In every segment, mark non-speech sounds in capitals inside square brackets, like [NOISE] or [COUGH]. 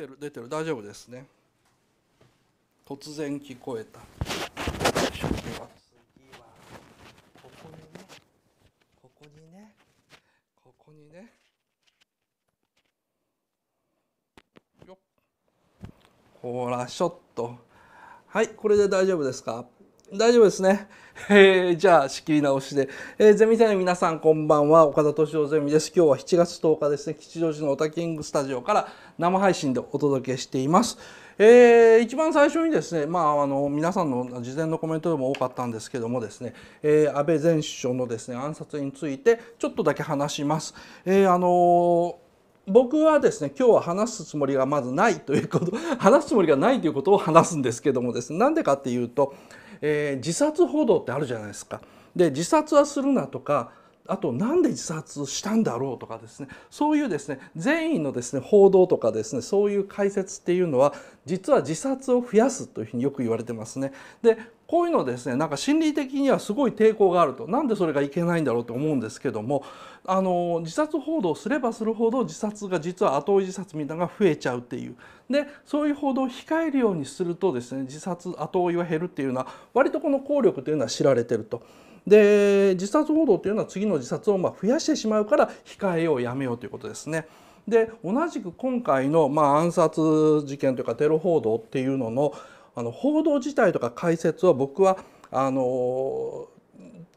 てる出てる大丈夫ですね突然聞こえた次はここにねここにねここにねよっほらショットはいこれで大丈夫ですか大丈夫ですね。[LAUGHS] えー、じゃあ仕切り直しで、えー、ゼミ生の皆さんこんばんは岡田敏夫ゼミです今日は7月10日ですね吉祥寺のオタキングスタジオから生配信でお届けしています、えー、一番最初にですねまああの皆さんの事前のコメントでも多かったんですけどもですね、えー、安倍前首相のですね暗殺についてちょっとだけ話します、えー、あの僕はですね今日は話すつもりがまずないということ [LAUGHS] 話すつもりがないということを話すんですけどもですねなんでかっていうとえー、自殺報道ってあるじゃないですか。で自殺はするなとかあと何で自殺したんだろうとかですねそういうですね善意のですね報道とかですねそういう解説っていうのは実は自殺を増やすというふうによく言われてますね。でこういうのですねなんか心理的にはすごい抵抗があるとなんでそれがいけないんだろうと思うんですけどもあの自殺報道すればするほど自殺が実は後追い自殺みたいなのが増えちゃうっていうでそういう報道を控えるようにするとですね自殺後追いは減るっていうのは割とこの効力というのは知られてると。で自殺報道というのは次の自殺をま増やしてしまうから控えようやめようということですね。で同じく今回のま暗殺事件というかテロ報道っていうののあの報道自体とか解説は僕はあの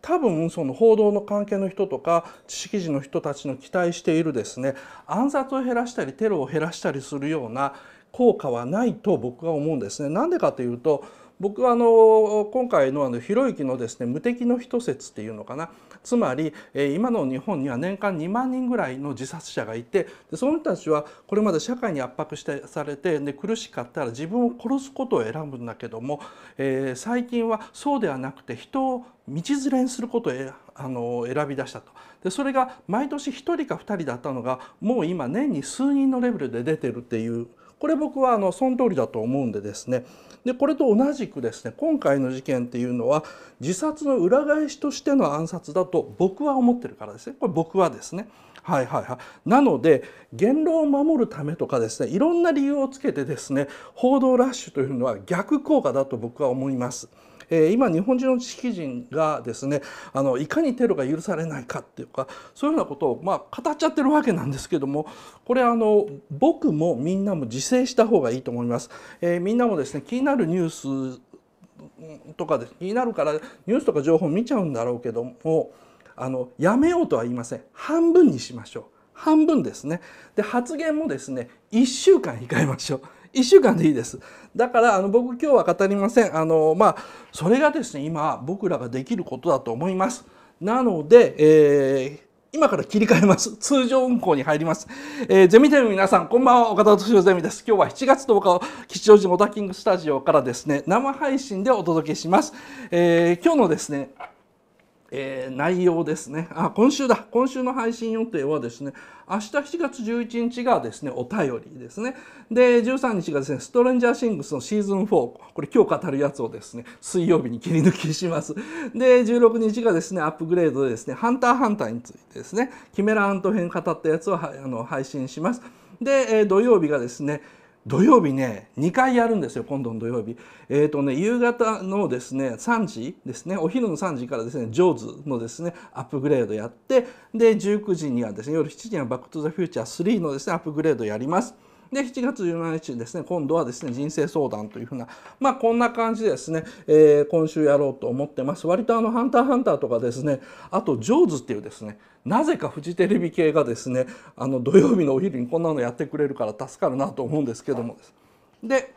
多分その報道の関係の人とか知識人の人たちの期待しているですね暗殺を減らしたりテロを減らしたりするような効果はないと僕は思うんですね。なんでかというと僕はあの今回のあのひろゆきのですね無敵の一説っていうのかなつまり、え今の日本には年間2万人ぐらいの自殺者がいてでその人たちはこれまで社会に圧迫してされてで苦しかったら自分を殺すことを選ぶんだけども、えー、最近はそうではなくて人を道連れにすることをあの選び出したとでそれが毎年1人か2人だったのがもう今年に数人のレベルで出てるっていうこれ僕はあのその通りだと思うんでですねでこれと同じくですね今回の事件っていうのは自殺の裏返しとしての暗殺だと僕は思ってるからですねこれ僕はですね。はいはいはい、なので言論を守るためとかですねいろんな理由をつけてですね報道ラッシュというのは逆効果だと僕は思います。えー、今日本中の知識人がですねあのいかにテロが許されないかっていうかそういうようなことを、まあ、語っちゃってるわけなんですけどもこれあの僕もみんなも自制した方がいいと思います。えー、みんなもですね気になるニュースとかで気になるからニュースとか情報見ちゃうんだろうけどもあのやめようとは言いません半分にしましょう半分ですねで発言もですね1週間控えましょう1週間でいいです。だからあの僕今日は語りません。あのまあ、それがですね今僕らができることだと思います。なので、えー今から切り替えます。[LAUGHS] 通常運行に入ります。えー、ゼミビの皆さん、こんばんは。岡田敏夫ゼミです。今日は7月10日、吉祥寺モダキングスタジオからですね、生配信でお届けします。えー、今日のですね、えー、内容ですねあ今週だ今週の配信予定はですね明日7月11日がですねお便りですねで13日がですねストレンジャーシングスのシーズン4これ今日語るやつをですね水曜日に切り抜きしますで16日がですねアップグレードでですねハンターハンターについてですねキメラアント編語ったやつをあの配信しますで、え土曜日がですね土曜日ね2回やるんですよ今度の土曜日えっ、ー、とね夕方のですね3時ですねお昼の3時からですねジョーズのですねアップグレードやってで19時にはですね夜7時にはバックトゥザフューチャー3のですねアップグレードやります。で、7月17日にですね、今度はですね、人生相談というふうな、まあ、こんな感じでですね、えー、今週やろうと思ってます。割とあの、ハンターハンターとかですね、あと、ジョーズっていうですね、なぜかフジテレビ系がですね、あの、土曜日のお昼にこんなのやってくれるから助かるなと思うんですけどもです。で、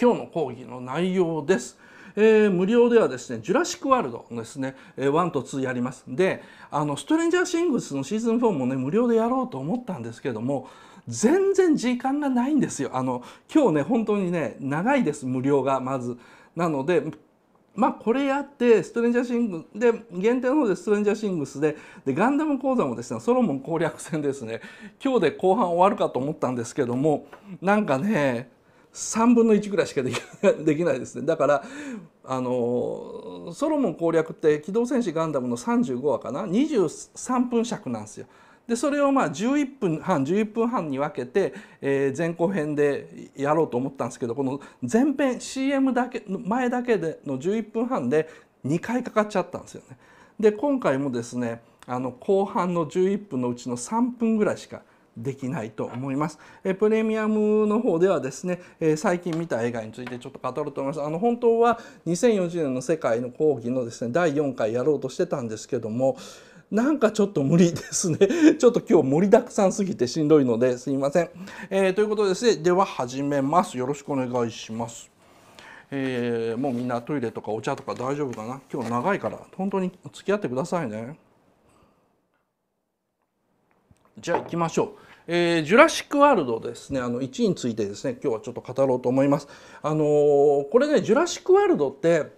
今日の講義の内容です。えー、無料ではですね「ジュラシック・ワールド」ですね、えー、1と2やりますであの「ストレンジャー・シングス」のシーズン4もね無料でやろうと思ったんですけども全然時間がないんですよあの今日ね本当にね長いです無料がまずなのでまあこれやってストレンジャーシングで限定の方でストレンジャーシングスででガンダム講座もですねソロモン攻略戦ですね今日で後半終わるかと思ったんですけどもなんかね3分の1ぐらいしかできない [LAUGHS] ですねだからあのソロモン攻略って「機動戦士ガンダム」の35話かな23分尺なんですよ。でそれをまあ11分半11分半に分けて、えー、前後編でやろうと思ったんですけどこの前編 CM だけ前だけでの11分半で2回かかっちゃったんですよね。で今回もですねあの後半の11分のうちの3分ぐらいしかできないと思います。えプレミアムの方ではですね、え最近見た映画についてちょっと語ると思います。あの本当は2040年の世界の講義のですね第4回やろうとしてたんですけども、なんかちょっと無理ですね。[LAUGHS] ちょっと今日盛りだくさんすぎてしんどいのですいません。えー、ということですね、では始めます。よろしくお願いします。えー、もうみんなトイレとかお茶とか大丈夫かな今日長いから本当に付き合ってくださいねじゃあ行きましょう、えー、ジュラシック・ワールドですねあの1についてですね今日はちょっと語ろうと思いますあのー、これねジュラシック・ワールドって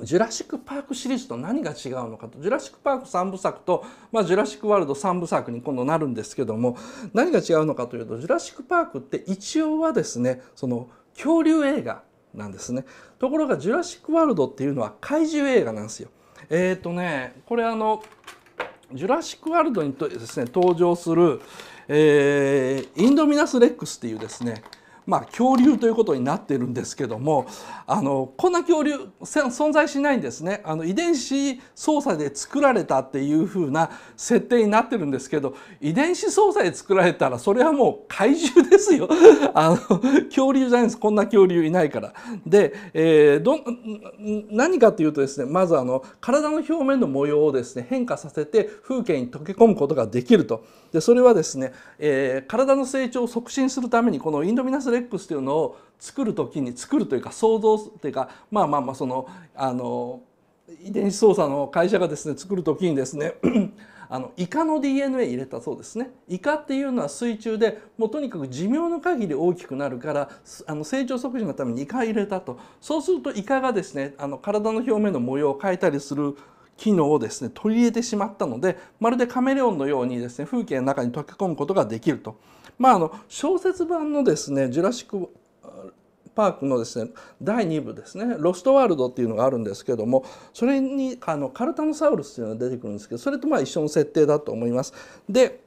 ジュラシック・パークシリーズと何が違うのかとジュラシック・パーク3部作と、まあ、ジュラシック・ワールド3部作に今度なるんですけども何が違うのかというとジュラシック・パークって一応はですねその恐竜映画なんですねところがジュラシック・ワールドっていうのは怪獣映画なんですよ。えっ、ー、とねこれあのジュラシック・ワールドにです、ね、登場する、えー、インドミナス・レックスっていうですねまあ、恐竜ということになっているんですけどもあのこんな恐竜存在しないんですねあの遺伝子操作で作られたっていうふうな設定になってるんですけど遺伝子操作で作られたらそれはもう怪獣ですよ [LAUGHS] あの恐竜じゃないんですこんな恐竜いないから。で、えー、ど何かというとですねまずあの体の表面の模様をですね変化させて風景に溶け込むことができると。でそれはですね、えー、体の成長を促進するためにこのインドミナス X というのを作る時に作るというか想像というかまあまあまあそのあの遺伝子操作の会社がですね作る時にですね [CLEARS THROAT] あのイカの DNA 入れたそうですねイカっていうのは水中でもうとにかく寿命の限り大きくなるからあの成長促進のためにイカ入れたとそうするとイカがですねあの体の表面の模様を変えたりする機能をですね取り入れてしまったのでまるでカメレオンのようにですね風景の中に溶け込むことができると。まあ、あの小説版のですね「ジュラシック・パーク」のですね第2部ですね「ロストワールド」っていうのがあるんですけどもそれにあのカルタノサウルスっていうのが出てくるんですけどそれとまあ一緒の設定だと思います。で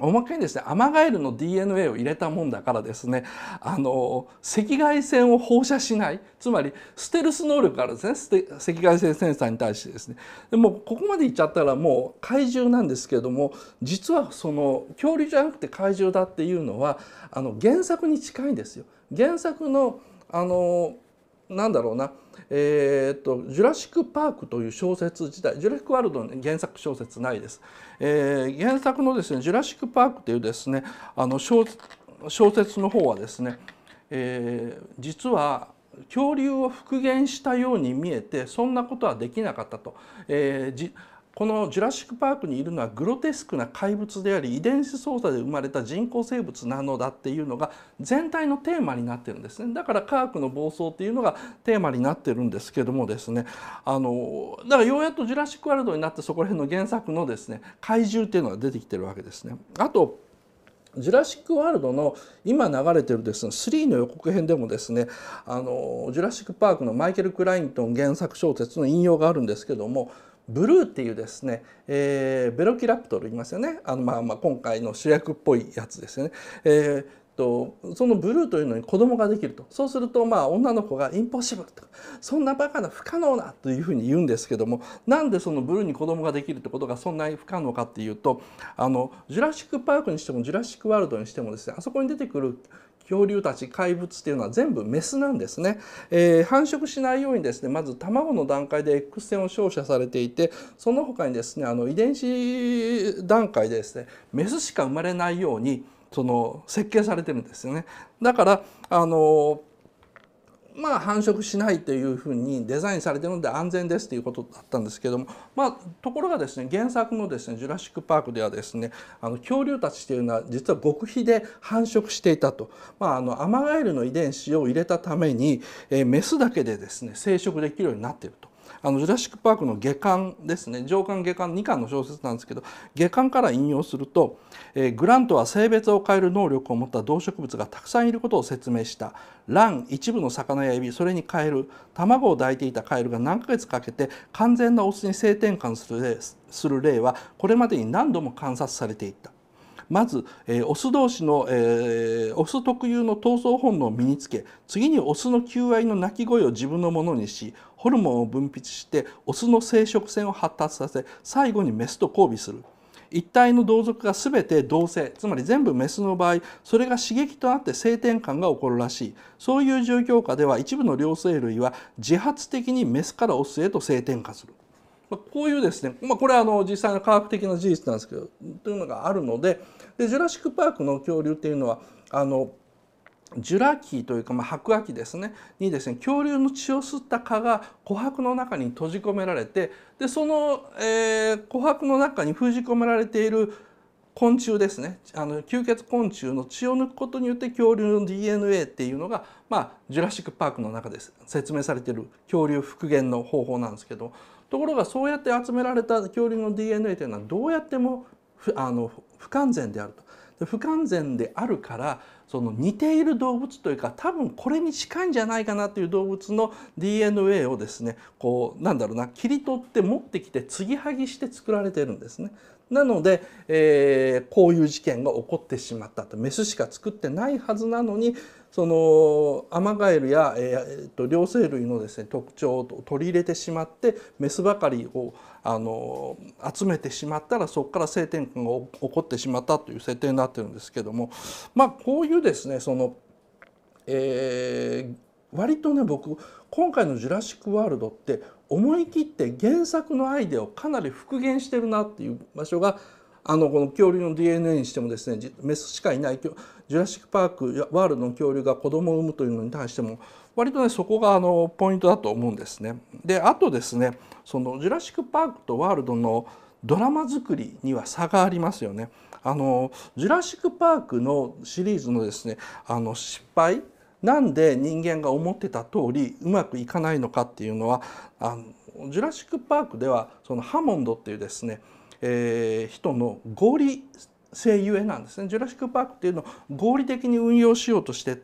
おまけにですねアマガエルの DNA を入れたもんだからですねあの赤外線を放射しないつまりステルス能力からですね赤外線センサーに対してですねでもここまでいっちゃったらもう怪獣なんですけれども実はその恐竜じゃなくて怪獣だっていうのはあの原作に近いんですよ。原作のあのなんだろうな、えー、っと「ジュラシック・パーク」という小説自体ジュラシック・ワールドの原作小説ないです、えー、原作のですね「ジュラシック・パーク」というですねあの小説の方はですね、えー、実は恐竜を復元したように見えてそんなことはできなかったと、えー、このジュラシック・パークにいるのはグロテスクな怪物であり遺伝子操作で生まれた人工生物なのだっていうのが全体のテーマになってるんですねだから科学の暴走っていうのがテーマになってるんですけどもですねあのだからようやっとジュラシック・ワールドになってそこら辺の原作のですね怪獣っていうのが出てきてるわけですね。あとジュラシック・ワールドの今流れてるですね3の予告編でもですねあのジュラシック・パークのマイケル・クライントン原作小説の引用があるんですけどもブルーっていうですね、えー、ベロキラプトルいますよねあの、まあ、まあ今回の主役っぽいやつですよね、えーとそのブルーというのに子供ができるとそうするとまあ女の子が「インポッシブル」とか「そんなバカな不可能なというふうに言うんですけどもなんでそのブルーに子供ができるってことがそんなに不可能かっていうとあのジュラシック・パークにしてもジュラシック・ワールドにしてもですねあそこに出てくる恐竜たち怪物っていうのは全部メスなんですね、えー、繁殖しないようにですねまず卵の段階で X 線を照射されていてその他にですねあの遺伝子段階でですねメスしか生まれないようにその設計されてるんですよね。だからあのまあ繁殖しないというふうにデザインされてるので安全ですということだったんですけども、まあ、ところがですね原作のですね「ジュラシック・パーク」ではですねあの恐竜たちというのは実は極秘で繁殖していたと、まあ、あのアマガエルの遺伝子を入れたために、えー、メスだけでですね生殖できるようになっていると。あのジュラシック・パークの下巻ですね上巻下巻2巻の小説なんですけど下巻から引用すると、えー、グラントは性別を変える能力を持った動植物がたくさんいることを説明した卵一部の魚やエビそれにカエル卵を抱いていたカエルが何ヶ月かけて完全なオスに性転換する例はこれまでに何度も観察されていた。まず、えー、オス同士の、えー、オス特有の闘争本能を身につけ次にオスの求愛の鳴き声を自分のものにしホルモンを分泌してオスの生殖腺を発達させ最後にメスと交尾する。一体の同族が全て同性つまり全部メスの場合それが刺激となって性転換が起こるらしいそういう状況下では一部の両生類は自発的にメスからオスへと性転換する。こういうですね、まあ、これはあの実際の科学的な事実なんですけどというのがあるのででジュラシック・パークの恐竜っていうのはあのジュラ紀というか、まあ、白亜紀ですねにですね恐竜の血を吸った蚊が琥珀の中に閉じ込められてでその、えー、琥珀の中に封じ込められている昆虫ですねあの吸血昆虫の血を抜くことによって恐竜の DNA っていうのが、まあ、ジュラシック・パークの中です説明されている恐竜復元の方法なんですけどところがそうやって集められた恐竜の DNA というのはどうやってもあの不完全であると。不完全であるからその似ている動物というか多分これに近いんじゃないかなという動物の DNA をですねこうなんだろうな切り取って持ってきて継ぎはぎして作られてるんですね。なので、えー、こういう事件が起こってしまったとメスしか作ってないはずなのにそのアマガエルや、えー、と両生類のです、ね、特徴を取り入れてしまってメスばかりをあの集めてしまったらそこから性転換が起こってしまったという設定になってるんですけどもまあこういうですねその、えー、割とね僕今回の「ジュラシック・ワールド」って思い切って原作のアイデアをかなり復元してるなっていう場所があのこの恐竜の DNA にしてもですねメスしかいないジュラシック・パークワールドの恐竜が子供を産むというのに対しても割とねそこがあのポイントだと思うんですね。であとですねそのジュラシック・パークとワールドのドラマ作りには差がありますよね。あのジュラシック・パークのシリーズのですねあの失敗なんで人間が思ってた通りうまくいかないのかっていうのはあのジュラシック・パークではそのハモンドっていうですねえー、人の合理性ゆえなんですね。ジュラシック・パークっていうのを合理的に運用しようとして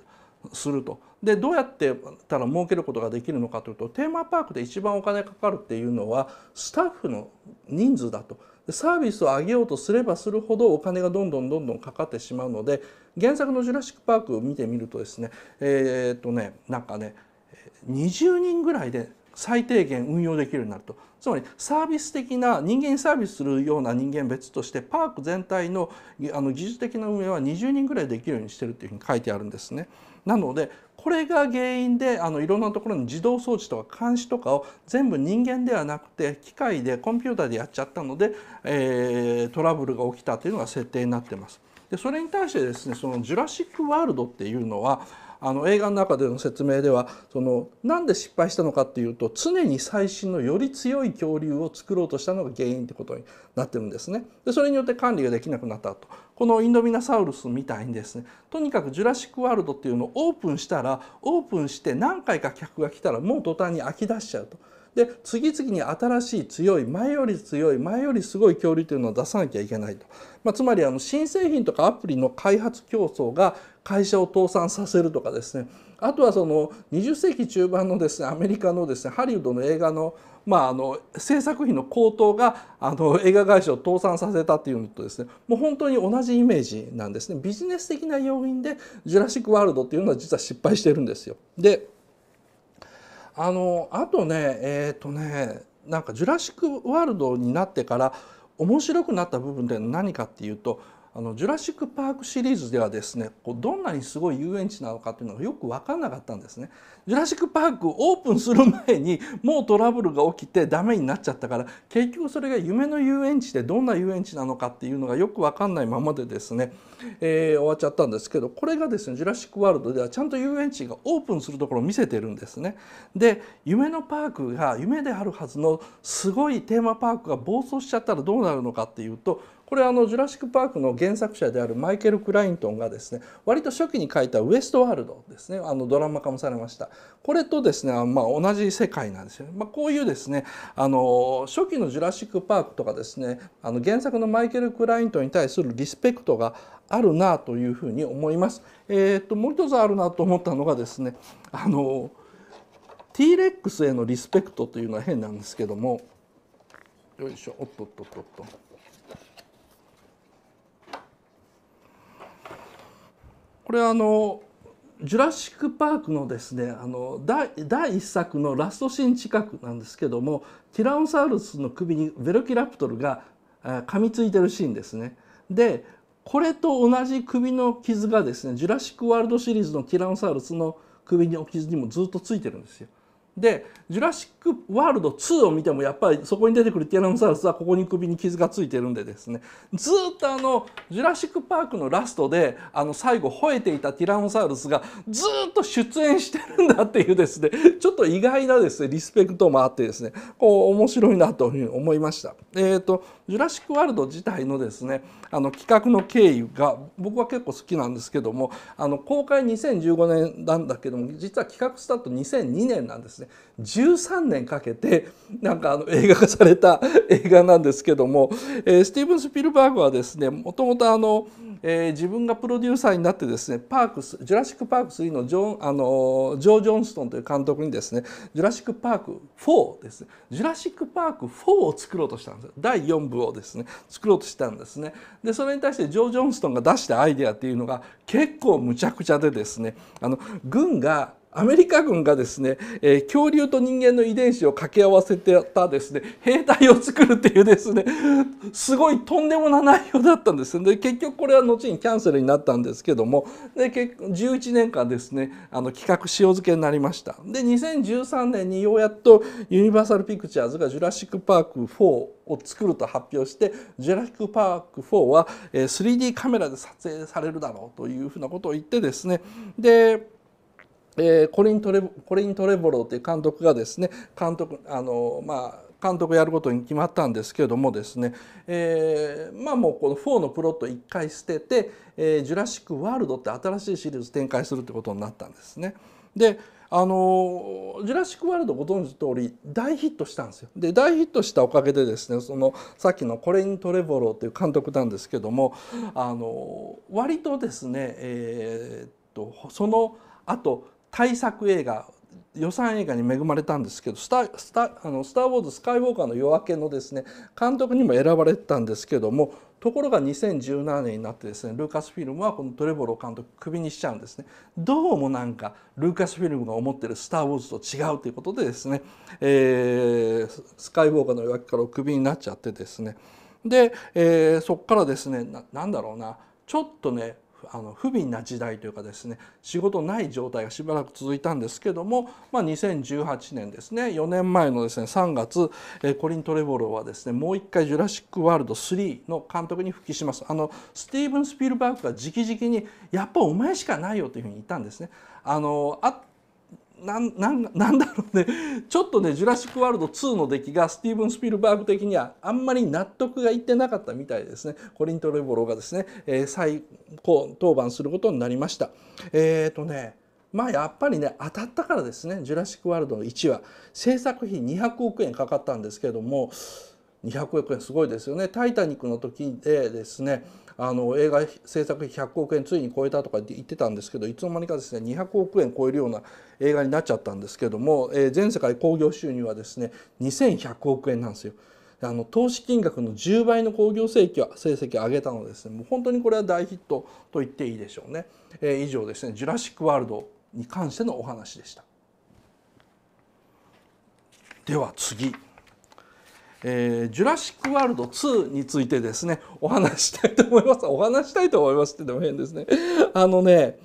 すると。でどうやってたら儲けることができるのかというとテーマパークで一番お金かかるっていうのはスタッフの人数だと。サービスを上げようとすればするほどお金がどんどんどんどんかかってしまうので原作の「ジュラシック・パーク」を見てみるとですねえー、っとねなんかね20人ぐらいで最低限運用できるようになるとつまりサービス的な人間にサービスするような人間別としてパーク全体のあの技術的な運営は20人ぐらいできるようにしてるっていうふうに書いてあるんですね。なのでこれが原因であのいろんなところに自動装置とか監視とかを全部人間ではなくて機械でコンピューターでやっちゃったので、えー、トラブルが起きたというのが設定になってます。でそれに対してですねそのジュラシック・ワールドっていうのはあの映画の中での説明ではそのなんで失敗したのかっていうと常に最新のより強い恐竜を作ろうとしたのが原因ってことになってるんですね。でそれによって管理ができなくなったとこのインドミナサウルスみたいにですねとにかくジュラシック・ワールドっていうのをオープンしたらオープンして何回か客が来たらもう途端に飽き出しちゃうと。で次々に新しい強い前より強い前よりすごい恐竜というのを出さなきゃいけないと、まあ、つまりあの新製品とかアプリの開発競争が会社を倒産させるとかですねあとはその20世紀中盤のですねアメリカのですねハリウッドの映画のまあ、あの制作費の高騰があの映画会社を倒産させたっていうのとですねもう本当に同じイメージなんですねビジネス的な要因で「ジュラシック・ワールド」っていうのは実は失敗してるんですよ。であのあとねえっ、ー、とねなんか「ジュラシック・ワールド」になってから面白くなった部分って何かっていうとあのジュラシック・パークシリーズではですねこうどんなにすごい遊園地なのかというのがよく分かんなかったんですね。ジュラシック・パークオープンする前にもうトラブルが起きてダメになっちゃったから結局それが夢の遊園地でどんな遊園地なのかっていうのがよく分かんないままでですね、えー、終わっちゃったんですけどこれがですねジュラシック・ワールドではちゃんと遊園地がオープンするところを見せてるんですね。で夢のパークが夢であるはずのすごいテーマパークが暴走しちゃったらどうなるのかっていうとこれあのジュラシック・パークの原作者であるマイケル・クライントンがですね割と初期に書いた「ウエストワールド」ですねあのドラマ化もされましたこれとですね、まあ、同じ世界なんですよまあ、こういうですねあの初期の「ジュラシック・パーク」とかですねあの原作のマイケル・クライントンに対するリスペクトがあるなというふうに思います。えー、っともう一つあるなと思ったのがですねあの T レックスへのリスペクトというのは変なんですけどもよいしょおっとっとっとっと。これあのジュラシック・パークのですねあの第1作のラストシーン近くなんですけどもティラノサウルスの首にベロキラプトルが噛みついてるシーンですね。でこれと同じ首の傷がですねジュラシック・ワールドシリーズのティラノサウルスの首の傷にもずっとついてるんですよ。でジュラシッワールド2を見てもやっぱりそこに出てくるティラノサウルスはここに首に傷がついてるんでですねずっとあの「ジュラシック・パーク」のラストであの最後吠えていたティラノサウルスがずっと出演してるんだっていうですねちょっと意外なですねリスペクトもあってですねこう面白いなというふうに思いました。えーと、とジュラシック・ワールド自体のですねあの企画の経緯が僕は結構好きなんですけどもあの公開2015年なんだけども実は企画スタート2002年なんですね。13年年かけてなんかあの映画化された [LAUGHS] 映画なんですけども、えー、スティーブン・スピルバーグはですねもともとあの、え自分がプロデューサーになってですねパークスジュラシック・パーク3のジョンあのジョー・ジョンストンという監督にですねジュラシック・パーク4ですねジュラシック・パーク4を作ろうとしたんですよ第4部をですね作ろうとしたんですね。でそれに対してジョー・ジョンストンが出したアイデアっていうのが結構むちゃくちゃでですねあの軍がアメリカ軍がですね、え恐竜と人間の遺伝子を掛け合わせてたですね兵隊を作るっていうですねすごいとんでもな内容だったんですで結局これは後にキャンセルになったんですけどもで11年間ですねあの企画塩漬けになりましたで2013年にようやっとユニバーサル・ピクチャーズが「ジュラシック・パーク4」を作ると発表して「ジュラシック・パーク4」は 3D カメラで撮影されるだろうというふうなことを言ってですねでえー、コリントレコリントレボローという監督がですね監督あのまあ監督やることに決まったんですけれどもですね、えー、まあもうこの4のプロット1回捨てて、えー、ジュラシック・ワールドって新しいシリーズ展開するってことになったんですね。であのジュラシック・ワールドご存知の通り大ヒットしたんですよ。で大ヒットしたおかげでですねそのさっきのコレイン・トレボローていう監督なんですけどもあの割とですね、えー、っとそのあと大作映画予算映画に恵まれたんですけど「スター・スタあのスターウォーズ・スカイウォーカーの夜明け」のですね監督にも選ばれたんですけどもところが2017年になってですねルーカスフィルムはこのトレボロ監督クビにしちゃうんですねどうもなんかルーカスフィルムが思ってる「スター・ウォーズ」と違うということでですね、えー、スカイウォーカーの夜明けからクビになっちゃってですねで、えー、そこからですねななんだろうなちょっとねあの不憫な時代というかですね仕事ない状態がしばらく続いたんですけども、まあ、2018年ですね4年前のですね3月、えコリン・トレボロはですねもう一回「ジュラシック・ワールド3」の監督に復帰します。あのスティーブン・スピルバーグが直々に「やっぱお前しかないよ」というふうに言ったんですね。あのあなんなんなんだろうねちょっとね「ジュラシック・ワールド2」の出来がスティーブン・スピルバーグ的にはあんまり納得がいってなかったみたいですねコリント・レボロがですね、えー、高登板することになりました。えっ、ー、とねまあやっぱりね当たったからですね「ジュラシック・ワールド」の1話制作費200億円かかったんですけども200億円すごいですよね「タイタニック」の時でですねあの映画制作費100億円ついに超えたとか言ってたんですけどいつの間にかですね200億円超えるような映画になっちゃったんですけども、えー、全世界興行収入はですね2100億円なんですよ。あの投資金額の10倍の興行成績を成績上げたのですねもう本当にこれは大ヒットと言っていいでしょうね、えー、以上ですね「ジュラシック・ワールド」に関してのお話でしたでは次えー、ジュラシック・ワールド2についてですねお話したいと思いますお話したいと思いますってでも変ですね [LAUGHS] あのね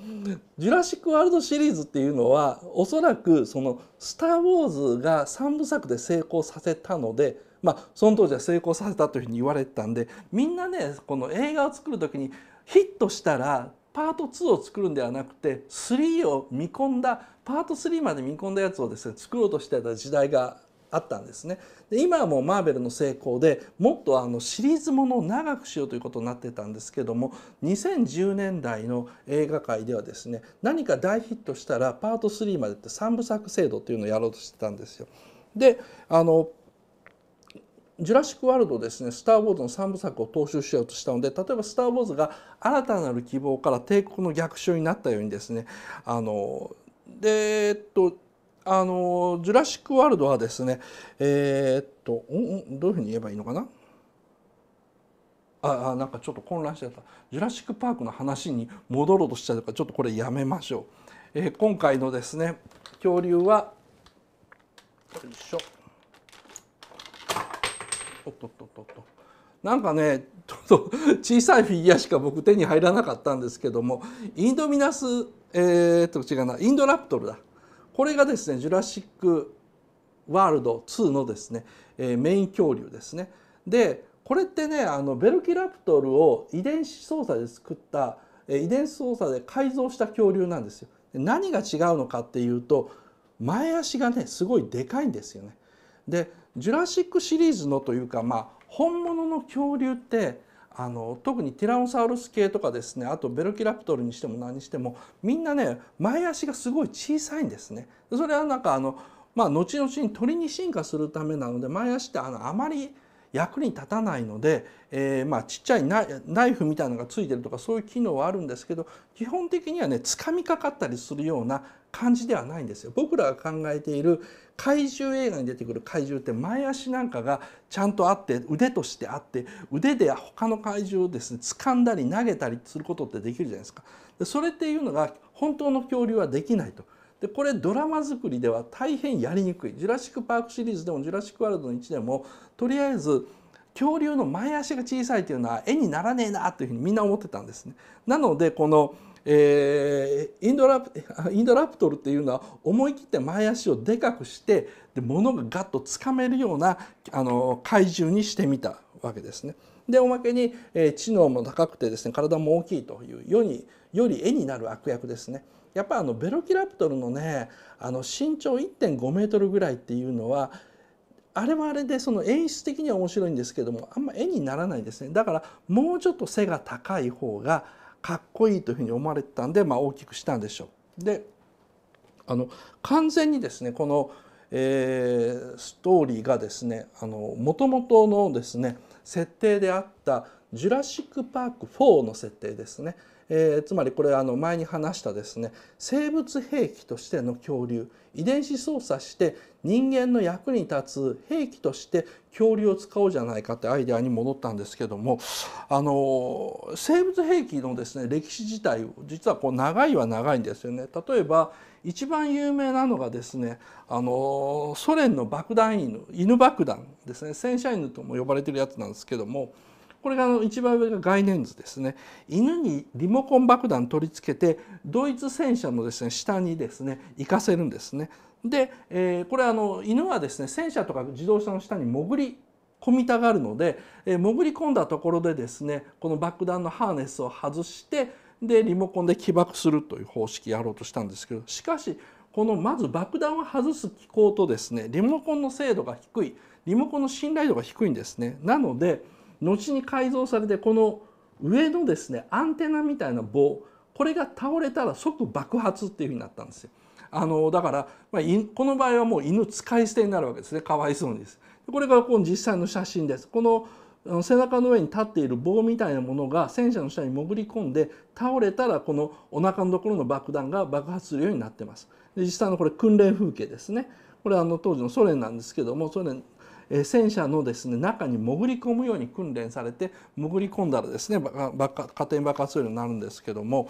ジュラシック・ワールドシリーズっていうのはおそらくその「スター・ウォーズ」が3部作で成功させたのでまあその当時は成功させたというふうに言われてたんでみんなねこの映画を作る時にヒットしたらパート2を作るんではなくて3を見込んだパート3まで見込んだやつをですね作ろうとしてた時代があったんですねで今はもうマーベルの成功でもっとあのシリーズものを長くしようということになってたんですけども2010年代の映画界ではですね何か大ヒットしたらパート3までって3部作制度っていうのをやろうとしてたんですよ。であのジュラシック・ワールドですね「スター・ウォーズ」の3部作を踏襲しようとしたので例えば「スター・ウォーズ」が新たなる希望から帝国の逆襲になったようにですねあのでえっとあのジュラシック・ワールドはですねえー、っとどういうふうに言えばいいのかなああなんかちょっと混乱しちゃったジュラシック・パークの話に戻ろうとしちゃうからちょっとこれやめましょう、えー、今回のですね恐竜はよいしょおっとっとっとっとなんかねちょっと小さいフィギュアしか僕手に入らなかったんですけどもインドミナスえー、っと違うなインドラプトルだこれがですねジュラシック・ワールド2のですね、えー、メイン恐竜ですね。でこれってねあのベルキラプトルを遺伝子操作で作った、えー、遺伝子操作で改造した恐竜なんですよ。何が違うのかっていうと前足がねすごいでかいんですよね。でジュラシックシリーズのというかまあ本物の恐竜ってあの特にティラノサウルス系とかですねあとベロキラプトルにしても何にしてもみんなね前足がすごい小さいんですね。それはなんかあのまあ、後々に鳥に進化するためなので前足ってあのあまり役に立たないので、えー、まあちっちゃいナイフみたいなのがついてるとかそういう機能はあるんですけど基本的にはねつかみかかったりするような感じではないんですよ。僕らが考えている、怪獣映画に出てくる怪獣って前足なんかがちゃんとあって腕としてあって腕で他の怪獣をですね掴んだり投げたりすることってできるじゃないですか。でそれっていうのが本当の恐竜はできないと。でこれドラマ作りでは大変やりにくい「ジュラシック・パーク」シリーズでも「ジュラシック・ワールド」の1でもとりあえず恐竜の前足が小さいというのは絵にならねえなというふうにみんな思ってたんですね。なのでこのえー、インドラ [LAUGHS] インドラプトルっていうのは思い切って前足をでかくしてで物がガッとつかめるようなあの怪獣にしてみたわけですね。でおまけに、えー、知能も高くてですね体も大きいという世により絵になる悪役ですね。やっぱあのベロキラプトルのねあの身長1.5メートルぐらいっていうのはあれはあれでその演出的には面白いんですけどもあんま絵にならないですねだからもうちょっと背が高い方がかっこいいというふうに思われてたんで、まあ、大きくしたんでしょう。であの完全にですねこの、えー、ストーリーがですねもともとのですね設定であったジュラシック・パーク4の設定ですね、えー、つまりこれあの前に話したですね生物兵器としての恐竜遺伝子操作して人間の役に立つ兵器として恐竜を使おうじゃないかってアイデアに戻ったんですけどもあの生物兵器のですね歴史自体実はこう長いは長いんですよね。例えば一番有名なのがですねあのソ連の爆弾犬犬爆弾ですね戦車犬とも呼ばれてるやつなんですけども。これがあの一番上が概念図ですね犬にリモコン爆弾取り付けてドイツ戦車のですね下にですね行かせるんですね。で、えー、これあの犬はですね戦車とか自動車の下に潜り込みたがるので、えー、潜り込んだところでですねこの爆弾のハーネスを外してでリモコンで起爆するという方式やろうとしたんですけどしかしこのまず爆弾を外す機構とですねリモコンの精度が低いリモコンの信頼度が低いんですね。なので後に改造されてこの上のですねアンテナみたいな棒これが倒れたら即爆発っていうふうになったんですよ。あのだから、まあ、この場合はもう犬使い捨てになるわけですねかわいそうにです。これがこの実際の写真です。この背中の上に立っている棒みたいなものが戦車の下に潜り込んで倒れたらこのお腹のところの爆弾が爆発するようになってます。で実際のこれ訓練風景ですね。これあの当時のソ連なんですけどもソ連戦車のですね中に潜り込むように訓練されて潜り込んだらですね勝手に爆発するようになるんですけども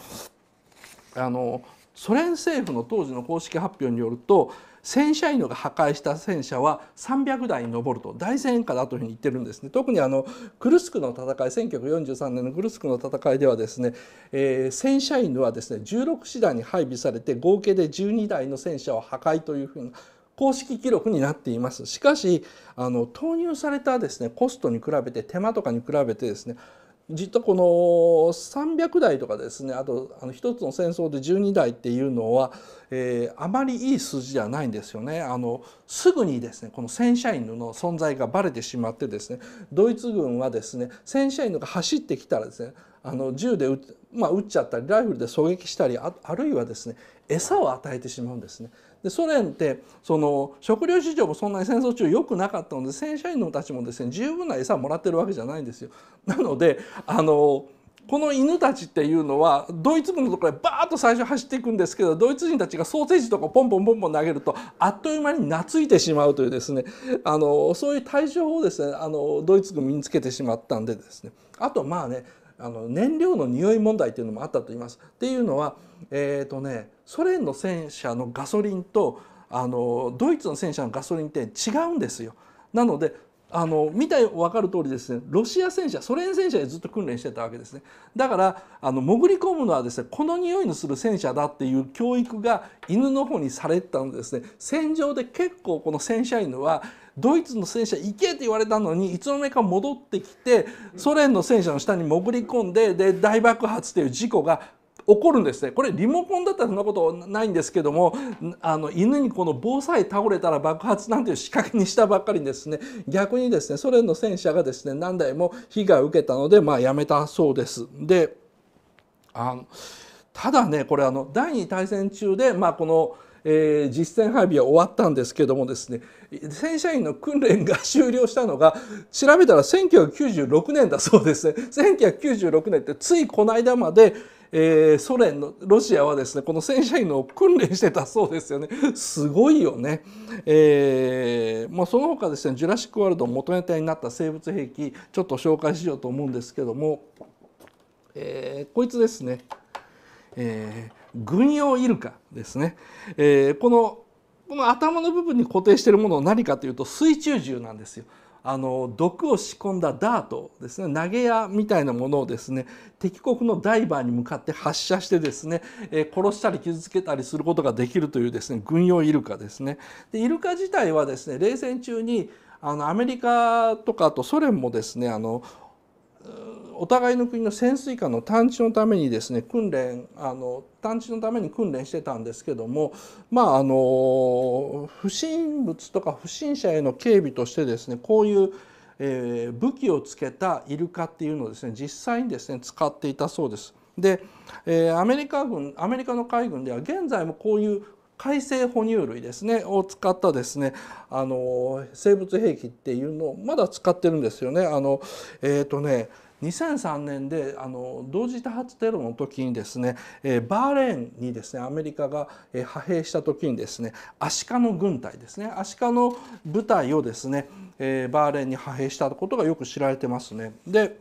あのソ連政府の当時の公式発表によると戦車犬が破壊した戦車は300台に上ると大戦果だというふうに言ってるんですね特にあのクルスクの戦い1943年のクルスクの戦いではですね、えー、戦車犬はですね16師団に配備されて合計で12台の戦車を破壊というふうな公式記録になっています。しかしあの投入されたですねコストに比べて手間とかに比べてですね実はこの300台とかですねあとあの1つの戦争で12台っていうのは、えー、あまりいい数字ではないんですよねあのすぐにですねこの戦車員の存在がばれてしまってですねドイツ軍はですね戦車員が走ってきたらですねあの銃で撃,、まあ、撃っちゃったりライフルで狙撃したりあるいはですね餌を与えてしまうんですね。でソ連ってその食料市場もそんなに戦争中良くなかったので戦車犬たちもですね十分な餌をもらってるわけじゃないんですよ。なのであのこの犬たちっていうのはドイツ軍のところへバーッと最初走っていくんですけどドイツ人たちがソーセージとかポンポンポンポン投げるとあっという間に懐いてしまうというですねあのそういう対処法をですねあのドイツ軍身につけてしまったんでですねあとまあねあの燃料の匂い問題っていうのもあったと言います。っていうのは、えーとね、ソ連の戦車のガソリンとあのドイツの戦車のガソリンって違うんですよ。なのであの見て分かる通りですねロシア戦車ソ連戦車でずっと訓練してたわけですねだからあの潜り込むのはですねこの匂いのする戦車だっていう教育が犬の方にされたんでですね戦場で結構この戦車犬はドイツの戦車行けって言われたのにいつの間にか戻ってきてソ連の戦車の下に潜り込んでで大爆発という事故が起こるんですねこれリモコンだったらそんなことないんですけどもあの犬にこの棒さえ倒れたら爆発なんていう仕掛けにしたばっかりですね逆にですねソ連の戦車がですね何台も被害を受けたのでまあやめたそうです。であのただねこれあの第二大戦中でまあこのえー、実戦配備は終わったんですけどもですね戦車員の訓練が終了したのが調べたら1996年だそうですね1996年ってついこの間までえー、ソ連のロシアはですねこの戦車員の訓練してたそうですよねすごいよね、えーまあ、その他ですね「ジュラシック・ワールド」元ネタになった生物兵器ちょっと紹介しようと思うんですけども、えー、こいつですね、えー軍用イルカですね、えー、このこの頭の部分に固定しているものは何かというと水中銃なんですよ。あの毒を仕込んだダートですね投げ矢みたいなものをですね敵国のダイバーに向かって発射してですね、えー、殺したり傷つけたりすることができるというですね軍用イルカですね。でイルカ自体はですね冷戦中にあのアメリカとかあとソ連もですねあのお互いの国の潜水艦の探知のためにですね訓練あの探知のために訓練してたんですけどもまああの不審物とか不審者への警備としてですねこういうえー、武器をつけたイルカっていうのをですね実際にですね使っていたそうです。で、えー、アメリカ軍アメリカの海軍では現在もこういう海生哺乳類ですねを使ったですねあの生物兵器っていうのをまだ使ってるんですよね。あのえっ、ー、とね2003年であの同時多発テロの時にですね、バーレーンにですねアメリカが、派兵した時にですねアシカの軍隊ですねアシカの部隊をですね、バーレーンに派兵したことがよく知られてますね。で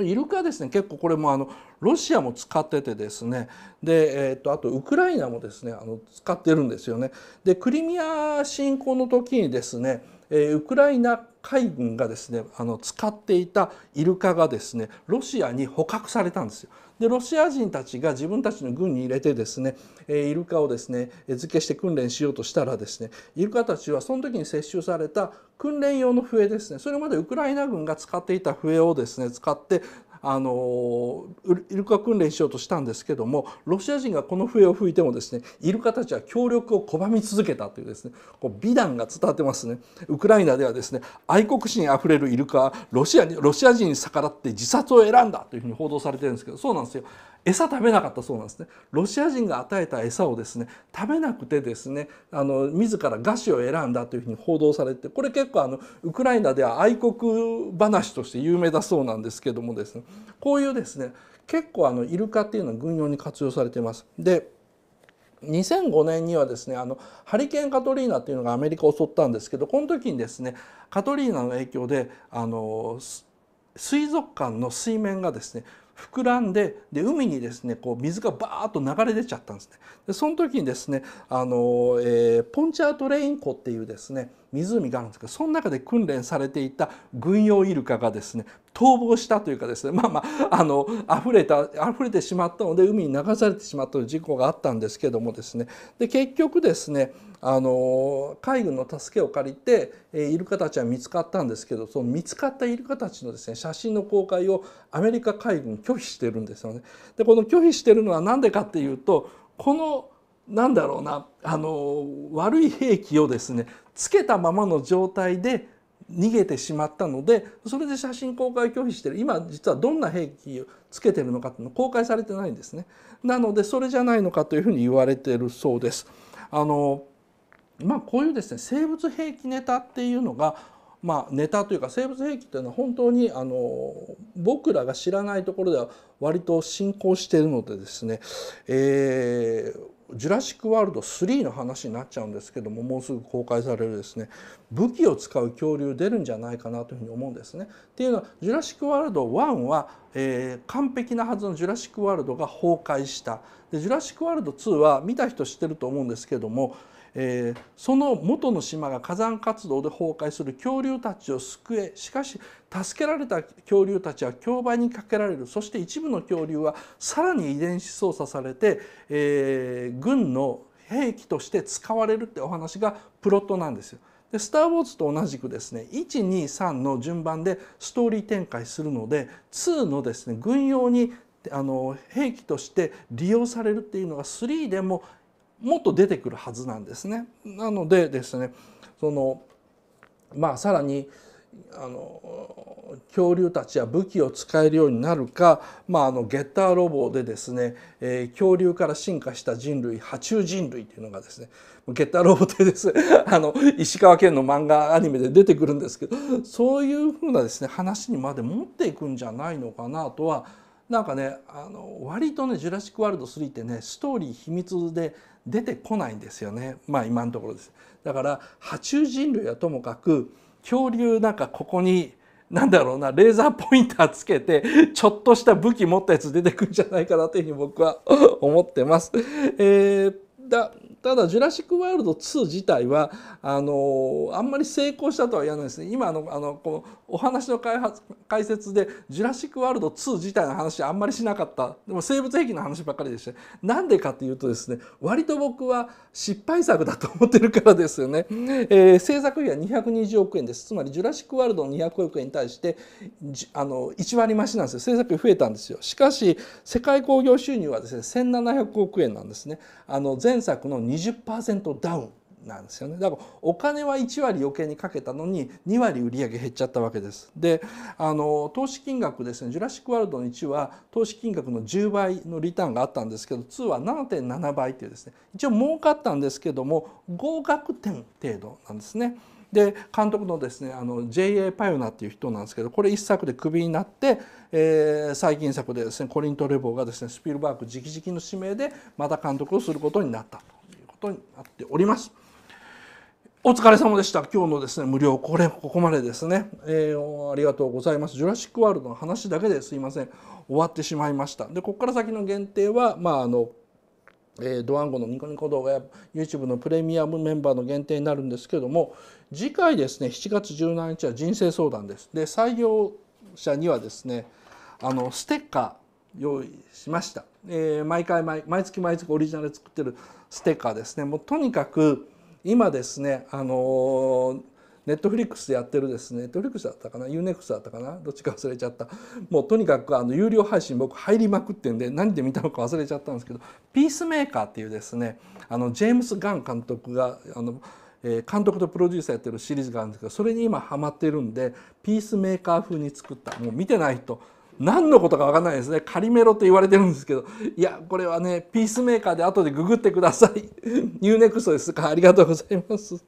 イルカですね結構これもあのロシアも使っててですねで、えーとあとウクライナもですねあの使ってるんですよね。でクリミア侵攻の時にですねえウクライナ海軍がですねあの使っていたイルカがですねロシアに捕獲されたんですよ。でロシア人たちが自分たちの軍に入れてですね、えイルカをですね餌付けして訓練しようとしたらですねイルカたちはその時に接収された訓練用の笛ですねそれまでウクライナ軍が使っていた笛をですね使ってあのイルカ訓練しようとしたんですけどもロシア人がこの笛を吹いてもですねイルカたちは協力を拒み続けたというですねこう美談が伝わってますねウクライナではですね愛国心あふれるイルカはロシアにロシア人に逆らって自殺を選んだというふうに報道されてるんですけどそうなんですよ餌食べなかったそうなんですねロシア人が与えた餌をですね食べなくてですねあの自ら餓死を選んだというふうに報道されてこれ結構あのウクライナでは愛国話として有名だそうなんですけどもですねこういうですね結構あのイルカっていうのは軍用に活用されています。で2005年にはですねあのハリケーン・カトリーナっていうのがアメリカを襲ったんですけどこの時にですねカトリーナの影響であの水族館の水面がですね膨らんでで海にですねこう水がバーッと流れ出ちゃったんですね。でその時にですねあの、えー、ポンチャートレイン湖っていうですね湖があるんですけどその中で訓練されていた軍用イルカがですね逃亡したというかですねまあまああの溢れた溢れてしまったので海に流されてしまったという事故があったんですけどもですねで結局ですねあの海軍の助けを借りて、えー、イルカたちは見つかったんですけどその見つかったイルカたちのですね写真の公開をアメリカ海軍拒否してるんですよね。でこの拒否してるのは何でかっていうとこのなんだろうなあの悪い兵器をですねつけたままの状態で逃げてしまったのでそれで写真公開拒否してる今実はどんな兵器をつけてるのかっていうの公開されてないんですねなのでそれじゃないのかというふうに言われてるそうですあのまあ、こういうですね生物兵器ネタっていうのがまあ、ネタというか生物兵器というのは本当にあの僕らが知らないところでは割と進行しているのでですね、えー、ジュラシック・ワールド3」の話になっちゃうんですけどももうすぐ公開されるですね武器を使う恐竜出るんじゃないかなというふうに思うんですね。っていうのは「ジュラシック・ワールド1は」は、えー、完璧なはずの「ジュラシック・ワールド」が崩壊した。で「ジュラシック・ワールド2」は見た人知ってると思うんですけども、えー、その元の島が火山活動で崩壊する恐竜たちを救えしかし助けられた恐竜たちは競売にかけられるそして一部の恐竜はさらに遺伝子操作されて、えー、軍の兵器として使われるってお話がプロットなんですよ。で「スター・ウォーズ」と同じくですね123の順番でストーリー展開するので2のですね軍用にあの兵器として利用されるっていうのが3でももっと出てくるはずなんですね。なのでですねそのまあさらにあの恐竜たちは武器を使えるようになるか、まあ、あのゲッターロボでですね、えー、恐竜から進化した人類爬虫人類というのがですねゲッターロボってです、ね、[LAUGHS] あの石川県の漫画アニメで出てくるんですけどそういうふうなです、ね、話にまで持っていくんじゃないのかなとはなんかねあの割とね「ジュラシック・ワールド3」ってねストーリー秘密で出てこないんですよねまあ今のところです。だから爬虫人類はともかく恐竜なんかここに何だろうなレーザーポインターつけてちょっとした武器持ったやつ出てくるんじゃないかなというふうに僕は思ってます。えーだただ「ジュラシック・ワールド2」自体はあのあんまり成功したとは言わないですね今のあのこのお話の開発解説で「ジュラシック・ワールド2」自体の話あんまりしなかったでも生物兵器の話ばっかりでしたなんでかっていうとですね割と僕は失敗作だと思ってるからですよね、えー、制作費は220億円ですつまり「ジュラシック・ワールド」の200億円に対してあの1割増しなんですよ制作費増えたんですよしかし世界興行収入はですね1 7 0億円なんですねあの全前作の20%ダウンなんですよねだからお金は1割余計にかけたのに2割売上減っちゃったわけです。であの投資金額ですね「ジュラシック・ワールド」の1は投資金額の10倍のリターンがあったんですけど2は7.7倍っていうですね一応儲かったんですけども合格点程度なんですね。で監督のですねあの J.A. パヨナっていう人なんですけどこれ一作でクビになって、えー、最近作でですねコリント・レボーがですねスピルバーグ直々の指名でまた監督をすることになったということになっております。お疲れ様でした。今日のですね、無料、これ、ここまでですね、えー、ありがとうございます。ジュラシックワールドの話だけですいません。終わってしまいました。で、ここから先の限定は、まあ、あの、えー、ドワンゴのニコニコ動画や YouTube のプレミアムメンバーの限定になるんですけども次回ですね7月17日は人生相談です。で採用者にはですねあのステッカー用意しました、えー、毎回毎月毎月オリジナル作ってるステッカーですねもうとにかく今ですねあのーネットフリックスでやってるですねネットフリックスだったかな UNEXT だったかなどっちか忘れちゃったもうとにかくあの有料配信僕入りまくってんで何で見たのか忘れちゃったんですけど「ピースメーカー」っていうですねあのジェームス・ガン監督があの監督とプロデューサーやってるシリーズがあるんですけどそれに今ハマってるんでピースメーカー風に作ったもう見てない人何のことか分かんないですね仮メロと言われてるんですけどいやこれはねピースメーカーで後でググってくださいニューネクストですかありがとうございます。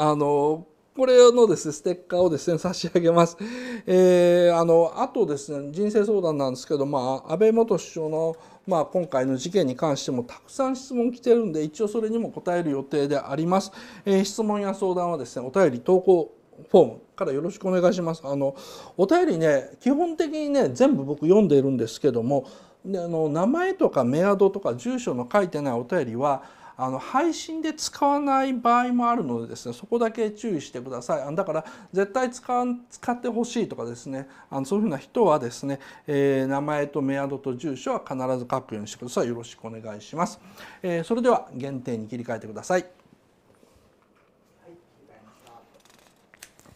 あのこれのですね、ステッカーをですね、差し上げます。[LAUGHS] えー、あの、あとですね、人生相談なんですけど、まあ、安倍元首相の、まあ、今回の事件に関してもたくさん質問来てるんで、一応それにも答える予定であります。えー、質問や相談はですね、お便り投稿フォームからよろしくお願いします。あの、お便りね、基本的にね、全部僕読んでいるんですけども、であの名前とかメアドとか住所の書いてないお便りはあの配信で使わない場合もあるのでですねそこだけ注意してくださいだから絶対使使ってほしいとかですねあのそういうふうな人はですね、えー、名前とメアドと住所は必ず書くようにしてくださいよろしくお願いします、えー、それでは限定に切り替えてください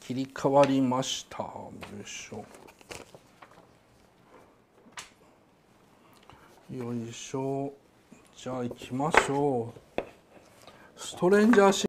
切り替わりましたよいしょよいしょじゃあ行きましょうストレンジャーシ